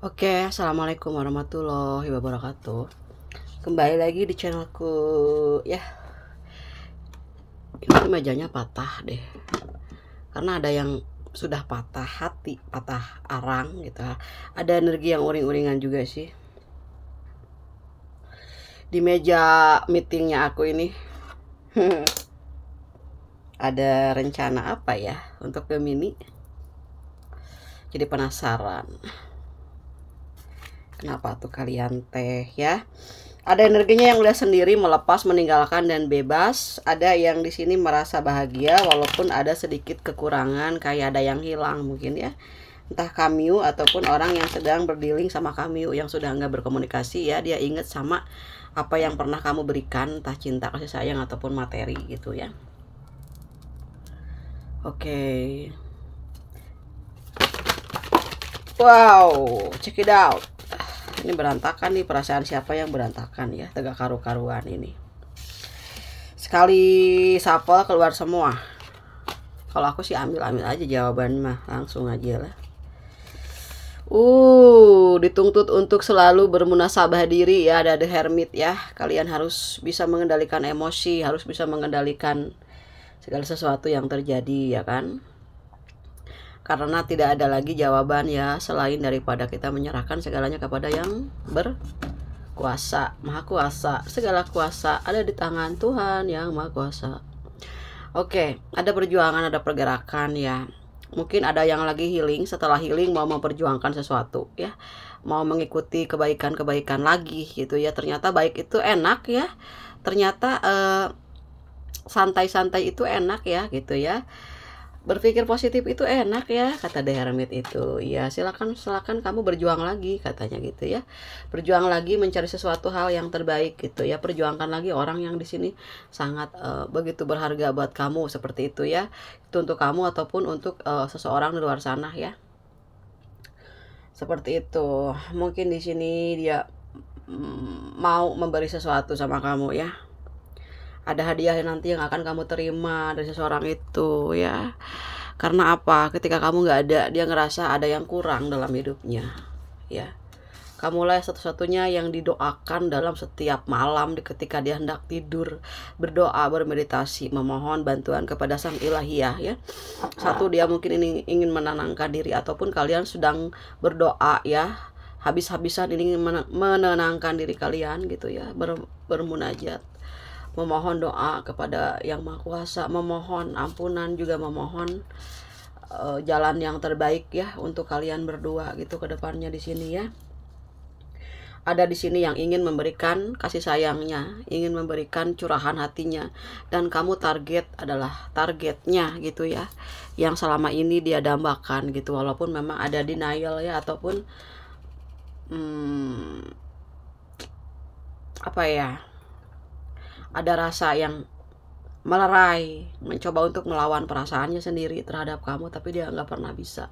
Oke, assalamualaikum warahmatullahi wabarakatuh. Kembali lagi di channelku ya. Ini mejanya patah deh, karena ada yang sudah patah hati, patah arang gitu. Ada energi yang uring-uringan juga sih. Di meja meetingnya aku ini ada rencana apa ya untuk Gemini? Jadi penasaran. Kenapa tuh kalian teh ya? Ada energinya yang udah sendiri melepas, meninggalkan dan bebas. Ada yang di sini merasa bahagia walaupun ada sedikit kekurangan kayak ada yang hilang mungkin ya. Entah kamu ataupun orang yang sedang berdiling sama kamu yang sudah nggak berkomunikasi ya, dia inget sama apa yang pernah kamu berikan, entah cinta, kasih sayang ataupun materi gitu ya. Oke. Okay. Wow, check it out ini berantakan nih perasaan siapa yang berantakan ya tegak karu-karuan ini sekali sapel keluar semua kalau aku sih ambil-ambil aja jawaban mah langsung aja lah Uh, dituntut untuk selalu bermunasabah diri ya ada The Hermit ya. Kalian harus bisa mengendalikan emosi, harus bisa mengendalikan segala sesuatu yang terjadi ya kan karena tidak ada lagi jawaban ya selain daripada kita menyerahkan segalanya kepada yang berkuasa maha kuasa segala kuasa ada di tangan Tuhan yang maha kuasa oke ada perjuangan ada pergerakan ya mungkin ada yang lagi healing setelah healing mau memperjuangkan sesuatu ya mau mengikuti kebaikan-kebaikan lagi gitu ya ternyata baik itu enak ya ternyata eh, santai -santai itu enak ya gitu ya Berpikir positif itu enak ya, kata The Hermit itu. Ya, silakan silakan kamu berjuang lagi, katanya gitu ya. Berjuang lagi mencari sesuatu hal yang terbaik gitu ya. Perjuangkan lagi orang yang di sini sangat uh, begitu berharga buat kamu seperti itu ya. Itu untuk kamu ataupun untuk uh, seseorang di luar sana ya. Seperti itu. Mungkin di sini dia mm, mau memberi sesuatu sama kamu ya ada hadiah nanti yang akan kamu terima dari seseorang itu ya karena apa ketika kamu nggak ada dia ngerasa ada yang kurang dalam hidupnya ya kamu kamulah satu-satunya yang didoakan dalam setiap malam ketika dia hendak tidur berdoa bermeditasi memohon bantuan kepada sang ilahiyah ya satu dia mungkin ini ingin menenangkan diri ataupun kalian sedang berdoa ya habis-habisan ini menenangkan diri kalian gitu ya bermunajat memohon doa kepada yang maha kuasa memohon ampunan juga memohon uh, jalan yang terbaik ya untuk kalian berdua gitu ke depannya di sini ya ada di sini yang ingin memberikan kasih sayangnya, ingin memberikan curahan hatinya, dan kamu target adalah targetnya gitu ya, yang selama ini dia dambakan gitu, walaupun memang ada denial ya ataupun hmm, apa ya ada rasa yang melerai, mencoba untuk melawan perasaannya sendiri terhadap kamu, tapi dia nggak pernah bisa.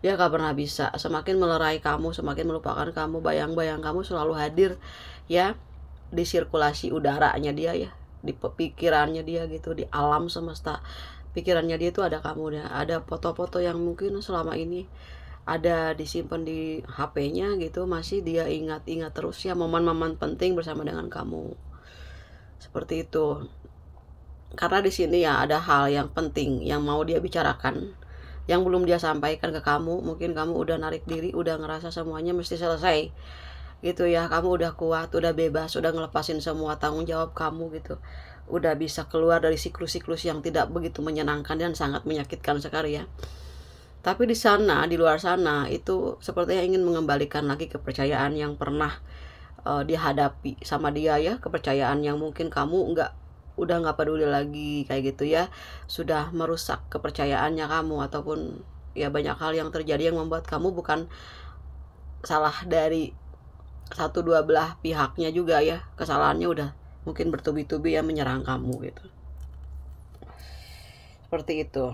Dia nggak pernah bisa. Semakin melerai kamu, semakin melupakan kamu, bayang-bayang kamu selalu hadir, ya, di sirkulasi udaranya dia ya, di pikirannya dia gitu, di alam semesta pikirannya dia itu ada kamu ya ada foto-foto yang mungkin selama ini ada disimpan di HP-nya gitu masih dia ingat-ingat terus ya momen-momen penting bersama dengan kamu seperti itu karena di sini ya ada hal yang penting yang mau dia bicarakan yang belum dia sampaikan ke kamu mungkin kamu udah narik diri udah ngerasa semuanya mesti selesai gitu ya kamu udah kuat udah bebas udah ngelepasin semua tanggung jawab kamu gitu udah bisa keluar dari siklus-siklus yang tidak begitu menyenangkan dan sangat menyakitkan sekali ya tapi di sana di luar sana itu sepertinya ingin mengembalikan lagi kepercayaan yang pernah uh, dihadapi sama dia ya kepercayaan yang mungkin kamu nggak udah nggak peduli lagi kayak gitu ya sudah merusak kepercayaannya kamu ataupun ya banyak hal yang terjadi yang membuat kamu bukan salah dari satu dua belah pihaknya juga ya kesalahannya udah mungkin bertubi-tubi ya menyerang kamu gitu seperti itu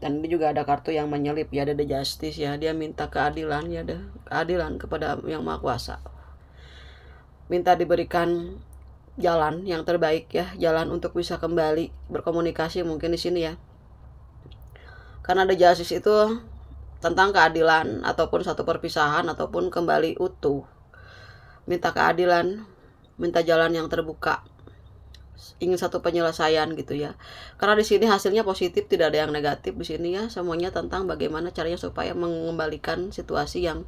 dan ini juga ada kartu yang menyelip ya ada the justice ya dia minta keadilan ya ada keadilan kepada yang maha kuasa minta diberikan jalan yang terbaik ya, jalan untuk bisa kembali berkomunikasi mungkin di sini ya. Karena ada justice itu tentang keadilan ataupun satu perpisahan ataupun kembali utuh. Minta keadilan, minta jalan yang terbuka. Ingin satu penyelesaian gitu ya. Karena di sini hasilnya positif, tidak ada yang negatif di sini ya. Semuanya tentang bagaimana caranya supaya mengembalikan situasi yang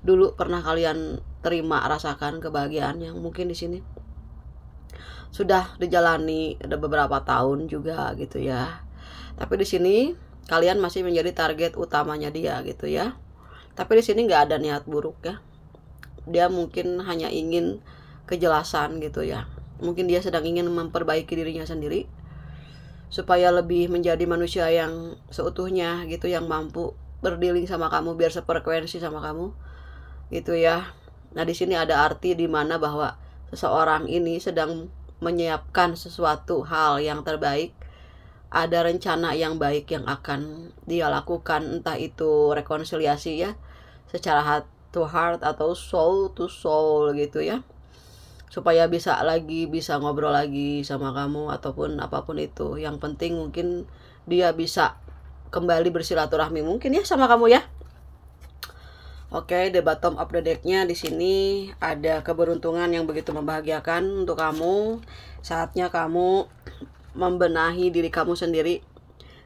dulu pernah kalian terima rasakan kebahagiaan yang mungkin di sini sudah dijalani ada beberapa tahun juga gitu ya. Tapi di sini kalian masih menjadi target utamanya dia gitu ya. Tapi di sini nggak ada niat buruk ya. Dia mungkin hanya ingin kejelasan gitu ya. Mungkin dia sedang ingin memperbaiki dirinya sendiri supaya lebih menjadi manusia yang seutuhnya gitu yang mampu berdiling sama kamu biar sefrekuensi sama kamu gitu ya. Nah, di sini ada arti di mana bahwa seseorang ini sedang menyiapkan sesuatu hal yang terbaik ada rencana yang baik yang akan dia lakukan entah itu rekonsiliasi ya secara heart to heart atau soul to soul gitu ya supaya bisa lagi bisa ngobrol lagi sama kamu ataupun apapun itu yang penting mungkin dia bisa kembali bersilaturahmi mungkin ya sama kamu ya Oke, the bottom of the decknya di sini ada keberuntungan yang begitu membahagiakan untuk kamu. Saatnya kamu membenahi diri kamu sendiri.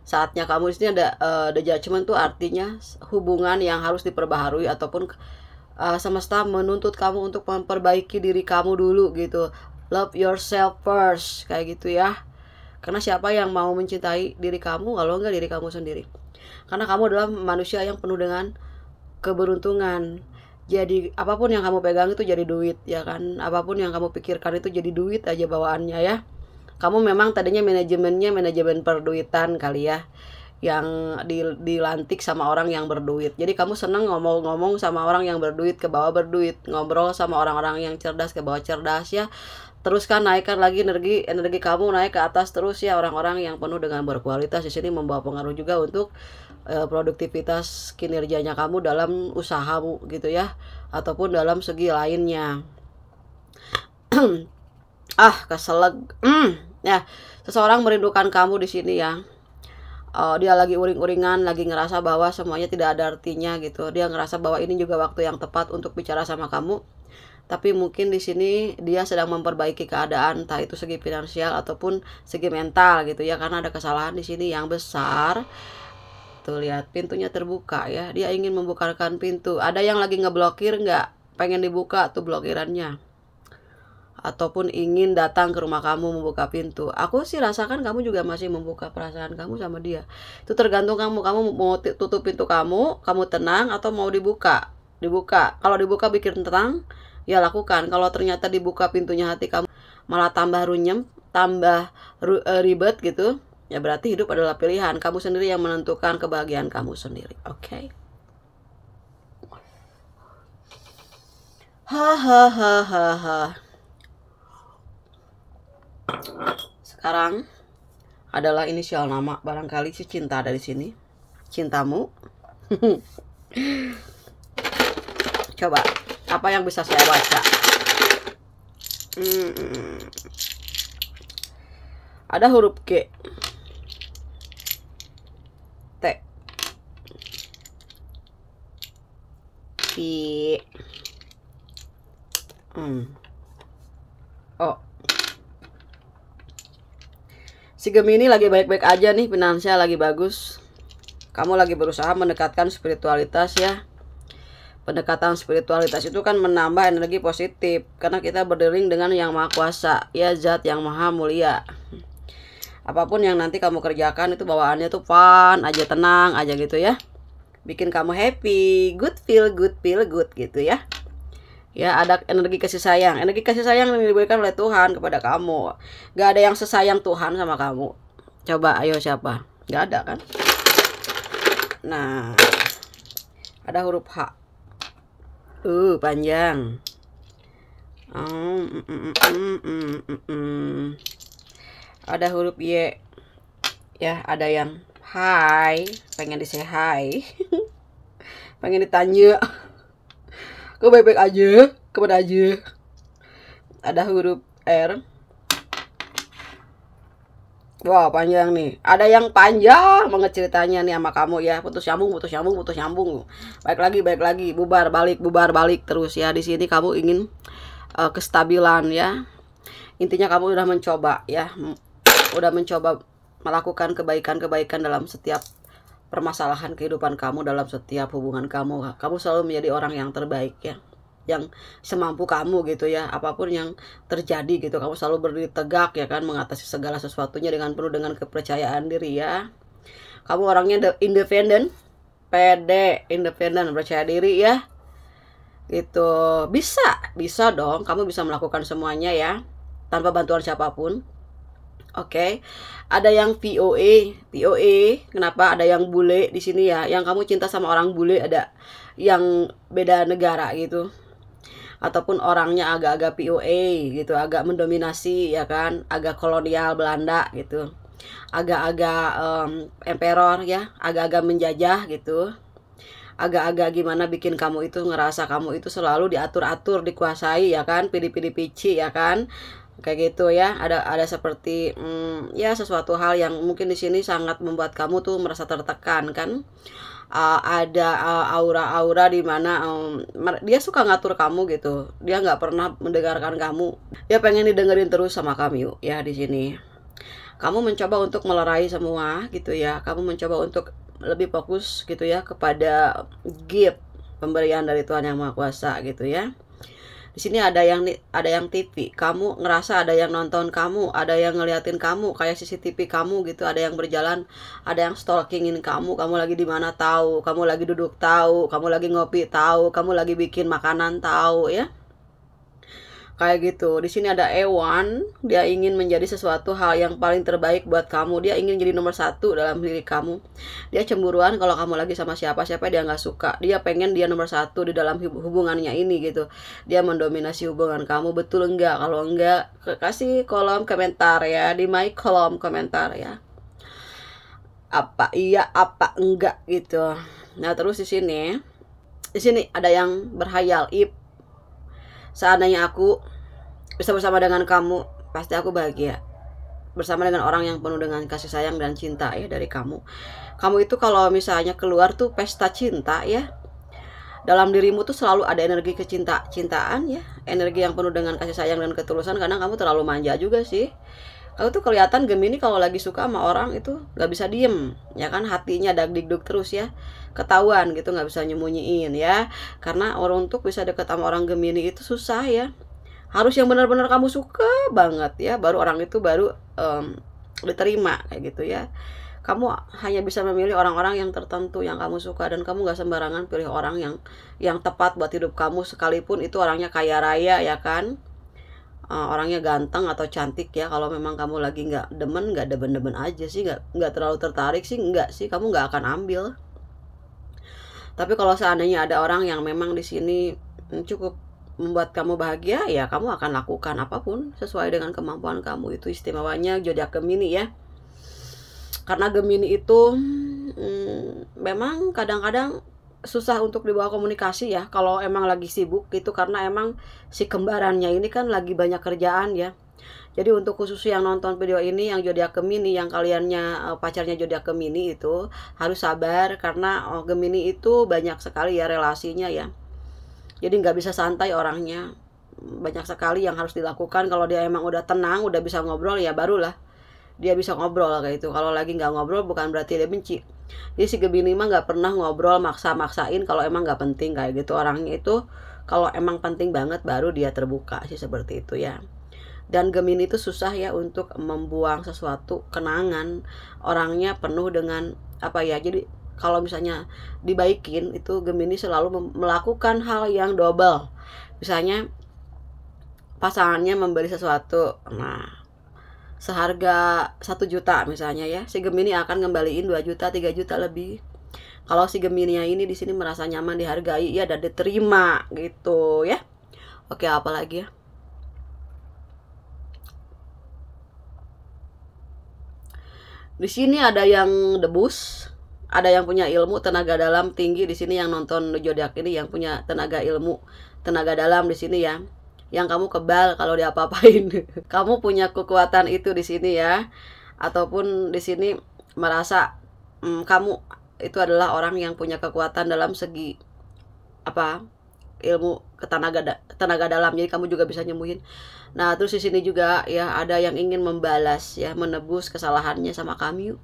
Saatnya kamu di sini ada uh, the judgment tuh artinya hubungan yang harus diperbaharui ataupun uh, semesta menuntut kamu untuk memperbaiki diri kamu dulu gitu. Love yourself first kayak gitu ya. Karena siapa yang mau mencintai diri kamu kalau enggak diri kamu sendiri. Karena kamu adalah manusia yang penuh dengan keberuntungan jadi apapun yang kamu pegang itu jadi duit ya kan apapun yang kamu pikirkan itu jadi duit aja bawaannya ya kamu memang tadinya manajemennya manajemen perduitan kali ya yang dilantik sama orang yang berduit jadi kamu seneng ngomong-ngomong sama orang yang berduit ke bawah berduit ngobrol sama orang-orang yang cerdas ke bawah cerdas ya teruskan naikkan lagi energi energi kamu naik ke atas terus ya orang-orang yang penuh dengan berkualitas di sini membawa pengaruh juga untuk Eh, produktivitas kinerjanya kamu dalam usahamu gitu ya ataupun dalam segi lainnya ah keselek hmm, ya seseorang merindukan kamu di sini ya uh, dia lagi uring-uringan, lagi ngerasa bahwa semuanya tidak ada artinya gitu. Dia ngerasa bahwa ini juga waktu yang tepat untuk bicara sama kamu. Tapi mungkin di sini dia sedang memperbaiki keadaan, entah itu segi finansial ataupun segi mental gitu ya, karena ada kesalahan di sini yang besar Tuh lihat pintunya terbuka ya. Dia ingin membukakan pintu. Ada yang lagi ngeblokir nggak? Pengen dibuka tuh blokirannya. Ataupun ingin datang ke rumah kamu membuka pintu. Aku sih rasakan kamu juga masih membuka perasaan kamu sama dia. Itu tergantung kamu. Kamu mau tutup pintu kamu, kamu tenang atau mau dibuka? Dibuka. Kalau dibuka bikin tenang, ya lakukan. Kalau ternyata dibuka pintunya hati kamu malah tambah runyem, tambah eh, ribet gitu Ya berarti hidup adalah pilihan. Kamu sendiri yang menentukan kebahagiaan kamu sendiri. Oke. Okay? ha. Sekarang adalah inisial nama barangkali si cinta dari sini. Cintamu. Coba apa yang bisa saya baca? Hmm. Ada huruf G. di hmm. oh si Gemini lagi baik-baik aja nih finansial lagi bagus kamu lagi berusaha mendekatkan spiritualitas ya pendekatan spiritualitas itu kan menambah energi positif karena kita berdering dengan yang maha kuasa ya zat yang maha mulia apapun yang nanti kamu kerjakan itu bawaannya tuh fun aja tenang aja gitu ya bikin kamu happy, good feel, good feel, good gitu ya. Ya, ada energi kasih sayang. Energi kasih sayang yang diberikan oleh Tuhan kepada kamu. Gak ada yang sesayang Tuhan sama kamu. Coba, ayo siapa? Gak ada kan? Nah, ada huruf H. Uh, panjang. mm, mm, mm. ada huruf Y. Ya, ada yang hai pengen di hai pengen ditanya kok baik-baik aja kepada aja ada huruf R Wah panjang nih Ada yang panjang banget ceritanya nih sama kamu ya Putus nyambung, putus nyambung, putus nyambung Baik lagi, baik lagi Bubar, balik, bubar, balik terus ya Di sini kamu ingin uh, kestabilan ya Intinya kamu udah mencoba ya Udah mencoba melakukan kebaikan-kebaikan dalam setiap permasalahan kehidupan kamu dalam setiap hubungan kamu kamu selalu menjadi orang yang terbaik ya yang semampu kamu gitu ya apapun yang terjadi gitu kamu selalu berdiri tegak ya kan mengatasi segala sesuatunya dengan penuh dengan kepercayaan diri ya kamu orangnya independen pede independen percaya diri ya gitu bisa bisa dong kamu bisa melakukan semuanya ya tanpa bantuan siapapun Oke. Okay? Ada yang POE, POE. Kenapa ada yang bule di sini ya? Yang kamu cinta sama orang bule ada yang beda negara gitu. Ataupun orangnya agak-agak POE gitu, agak mendominasi ya kan, agak kolonial Belanda gitu. Agak-agak um, emperor ya, agak-agak menjajah gitu. Agak-agak gimana bikin kamu itu ngerasa kamu itu selalu diatur-atur, dikuasai ya kan, pilih-pilih pici ya kan kayak gitu ya ada ada seperti hmm, ya sesuatu hal yang mungkin di sini sangat membuat kamu tuh merasa tertekan kan uh, ada ah, aura-aura uh, di mana um, dia suka ngatur kamu gitu dia nggak pernah mendengarkan kamu dia pengen didengerin terus sama kamu ya di sini kamu mencoba untuk melerai semua gitu ya kamu mencoba untuk lebih fokus gitu ya kepada gift pemberian dari Tuhan yang Maha Kuasa gitu ya di sini ada yang ada yang TV kamu ngerasa ada yang nonton kamu ada yang ngeliatin kamu kayak CCTV kamu gitu ada yang berjalan ada yang stalkingin kamu kamu lagi di mana tahu kamu lagi duduk tahu kamu lagi ngopi tahu kamu lagi bikin makanan tahu ya kayak gitu. Di sini ada Ewan, dia ingin menjadi sesuatu hal yang paling terbaik buat kamu. Dia ingin jadi nomor satu dalam diri kamu. Dia cemburuan kalau kamu lagi sama siapa siapa dia nggak suka. Dia pengen dia nomor satu di dalam hubungannya ini gitu. Dia mendominasi hubungan kamu betul enggak? Kalau enggak kasih kolom komentar ya di my kolom komentar ya. Apa iya apa enggak gitu. Nah terus di sini di sini ada yang berhayal ip Seandainya aku bisa bersama dengan kamu, pasti aku bahagia. Bersama dengan orang yang penuh dengan kasih sayang dan cinta ya dari kamu. Kamu itu kalau misalnya keluar tuh pesta cinta ya. Dalam dirimu tuh selalu ada energi kecinta cintaan ya, energi yang penuh dengan kasih sayang dan ketulusan. karena kamu terlalu manja juga sih. Kalau tuh kelihatan Gemini kalau lagi suka sama orang itu nggak bisa diem, ya kan hatinya dagdikduk terus ya, ketahuan gitu nggak bisa nyembunyiin ya, karena orang untuk bisa deket sama orang Gemini itu susah ya, harus yang benar-benar kamu suka banget ya, baru orang itu baru um, diterima kayak gitu ya. Kamu hanya bisa memilih orang-orang yang tertentu yang kamu suka dan kamu nggak sembarangan pilih orang yang yang tepat buat hidup kamu sekalipun itu orangnya kaya raya ya kan uh, orangnya ganteng atau cantik ya kalau memang kamu lagi nggak demen nggak demen-demen aja sih nggak nggak terlalu tertarik sih nggak sih kamu nggak akan ambil tapi kalau seandainya ada orang yang memang di sini hmm, cukup membuat kamu bahagia ya kamu akan lakukan apapun sesuai dengan kemampuan kamu itu istimewanya jodoh Gemini ya karena Gemini itu hmm, memang kadang-kadang susah untuk dibawa komunikasi ya kalau emang lagi sibuk gitu karena emang si kembarannya ini kan lagi banyak kerjaan ya jadi untuk khusus yang nonton video ini yang jodiak Gemini yang kaliannya eh, pacarnya jodiak Gemini itu harus sabar karena oh, Gemini itu banyak sekali ya relasinya ya. Jadi nggak bisa santai orangnya. Banyak sekali yang harus dilakukan kalau dia emang udah tenang, udah bisa ngobrol ya barulah dia bisa ngobrol kayak itu kalau lagi nggak ngobrol bukan berarti dia benci jadi si Gemini mah nggak pernah ngobrol maksa-maksain kalau emang nggak penting kayak gitu orangnya itu kalau emang penting banget baru dia terbuka sih seperti itu ya dan Gemini itu susah ya untuk membuang sesuatu kenangan orangnya penuh dengan apa ya jadi kalau misalnya dibaikin itu Gemini selalu melakukan hal yang double misalnya pasangannya memberi sesuatu nah seharga satu juta misalnya ya si Gemini akan ngembaliin 2 juta 3 juta lebih kalau si Gemini ini di sini merasa nyaman dihargai ya dan diterima gitu ya oke apalagi ya di sini ada yang debus ada yang punya ilmu tenaga dalam tinggi di sini yang nonton zodiak ini yang punya tenaga ilmu tenaga dalam di sini ya yang kamu kebal kalau diapa-apain. kamu punya kekuatan itu di sini ya. Ataupun di sini merasa hmm, kamu itu adalah orang yang punya kekuatan dalam segi apa? ilmu ketenaga da tenaga dalam jadi kamu juga bisa nyembuhin nah terus di sini juga ya ada yang ingin membalas ya menebus kesalahannya sama kamu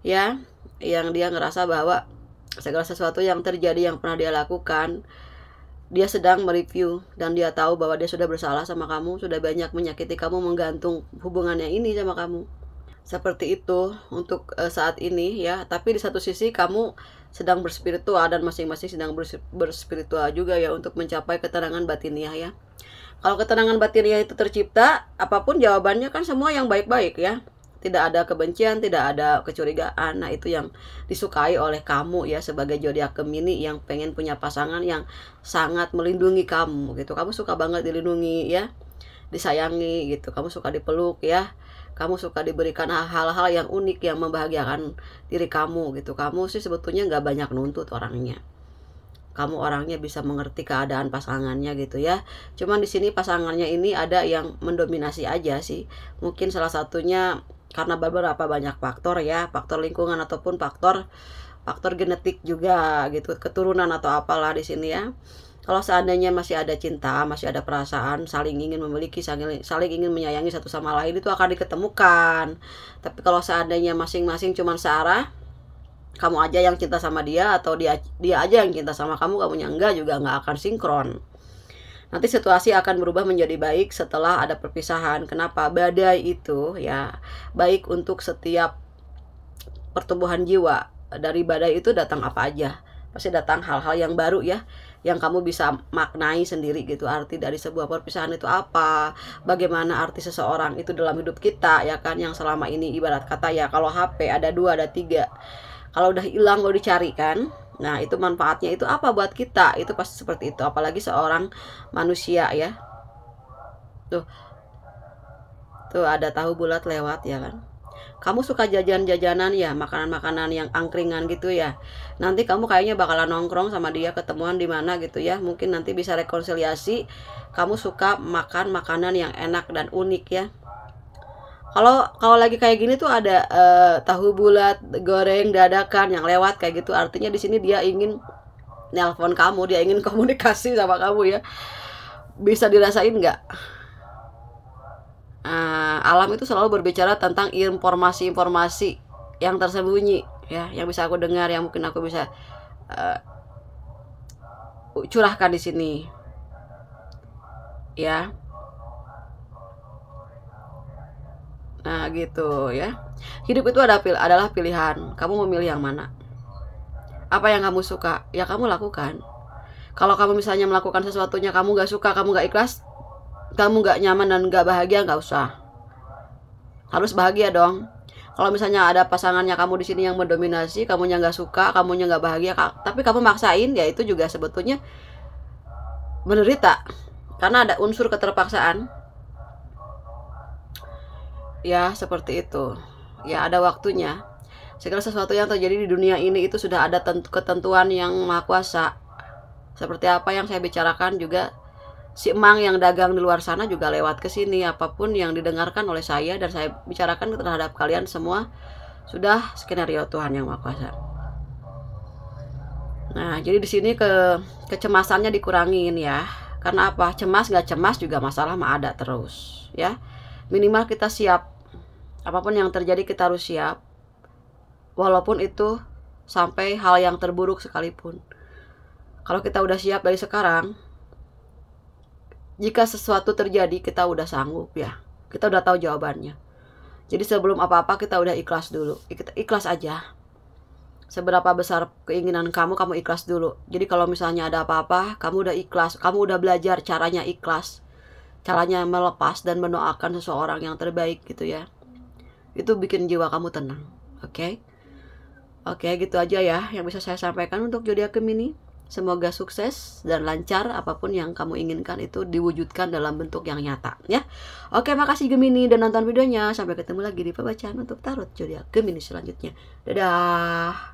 ya yang dia ngerasa bahwa segala sesuatu yang terjadi yang pernah dia lakukan dia sedang mereview dan dia tahu bahwa dia sudah bersalah sama kamu, sudah banyak menyakiti kamu, menggantung hubungannya ini sama kamu. Seperti itu untuk uh, saat ini ya, tapi di satu sisi kamu sedang berspiritual dan masing-masing sedang berspiritual juga ya untuk mencapai ketenangan batiniah ya. Kalau ketenangan batiniah itu tercipta, apapun jawabannya kan semua yang baik-baik ya tidak ada kebencian, tidak ada kecurigaan. Nah, itu yang disukai oleh kamu ya sebagai zodiak Gemini yang pengen punya pasangan yang sangat melindungi kamu gitu. Kamu suka banget dilindungi ya, disayangi gitu. Kamu suka dipeluk ya. Kamu suka diberikan hal-hal yang unik yang membahagiakan diri kamu gitu. Kamu sih sebetulnya nggak banyak nuntut orangnya kamu orangnya bisa mengerti keadaan pasangannya gitu ya. Cuman di sini pasangannya ini ada yang mendominasi aja sih. Mungkin salah satunya karena beberapa banyak faktor ya faktor lingkungan ataupun faktor faktor genetik juga gitu keturunan atau apalah di sini ya kalau seandainya masih ada cinta masih ada perasaan saling ingin memiliki saling, saling ingin menyayangi satu sama lain itu akan diketemukan tapi kalau seandainya masing-masing cuman searah kamu aja yang cinta sama dia atau dia dia aja yang cinta sama kamu yang enggak juga nggak akan sinkron Nanti situasi akan berubah menjadi baik setelah ada perpisahan. Kenapa? Badai itu ya baik untuk setiap pertumbuhan jiwa. Dari badai itu datang apa aja? Pasti datang hal-hal yang baru ya yang kamu bisa maknai sendiri gitu arti dari sebuah perpisahan itu apa bagaimana arti seseorang itu dalam hidup kita ya kan yang selama ini ibarat kata ya kalau HP ada dua ada tiga kalau udah hilang lo dicari kan Nah, itu manfaatnya itu apa buat kita? Itu pasti seperti itu, apalagi seorang manusia ya. Tuh. Tuh ada tahu bulat lewat ya kan. Kamu suka jajan-jajanan ya, makanan-makanan yang angkringan gitu ya. Nanti kamu kayaknya bakalan nongkrong sama dia ketemuan di mana gitu ya. Mungkin nanti bisa rekonsiliasi. Kamu suka makan makanan yang enak dan unik ya kalau kalau lagi kayak gini tuh ada uh, tahu bulat goreng dadakan yang lewat kayak gitu artinya di sini dia ingin nelpon kamu dia ingin komunikasi sama kamu ya bisa dirasain nggak uh, alam itu selalu berbicara tentang informasi-informasi yang tersembunyi ya yang bisa aku dengar yang mungkin aku bisa uh, curahkan di sini ya gitu ya. Hidup itu ada pil adalah pilihan. Kamu memilih yang mana? Apa yang kamu suka, ya kamu lakukan. Kalau kamu misalnya melakukan sesuatunya kamu gak suka, kamu gak ikhlas, kamu gak nyaman dan gak bahagia, nggak usah. Harus bahagia dong. Kalau misalnya ada pasangannya kamu di sini yang mendominasi, kamu yang nggak suka, kamu yang nggak bahagia, tapi kamu maksain, ya itu juga sebetulnya menderita karena ada unsur keterpaksaan Ya, seperti itu. Ya, ada waktunya. Segala sesuatu yang terjadi di dunia ini itu sudah ada ketentuan yang maha kuasa. Seperti apa yang saya bicarakan juga si emang yang dagang di luar sana juga lewat ke sini apapun yang didengarkan oleh saya dan saya bicarakan terhadap kalian semua sudah skenario Tuhan yang Maha Kuasa. Nah, jadi di sini ke kecemasannya dikurangin ya. Karena apa? Cemas nggak cemas juga masalah mah ada terus, ya. Minimal kita siap apapun yang terjadi kita harus siap walaupun itu sampai hal yang terburuk sekalipun kalau kita udah siap dari sekarang jika sesuatu terjadi kita udah sanggup ya kita udah tahu jawabannya jadi sebelum apa-apa kita udah ikhlas dulu ikhlas aja seberapa besar keinginan kamu kamu ikhlas dulu jadi kalau misalnya ada apa-apa kamu udah ikhlas kamu udah belajar caranya ikhlas caranya melepas dan mendoakan seseorang yang terbaik gitu ya itu bikin jiwa kamu tenang oke okay? oke okay, gitu aja ya yang bisa saya sampaikan untuk jodiak Gemini semoga sukses dan lancar apapun yang kamu inginkan itu diwujudkan dalam bentuk yang nyata ya oke makasih Gemini dan nonton videonya sampai ketemu lagi di pembacaan untuk tarot zodiak Gemini selanjutnya dadah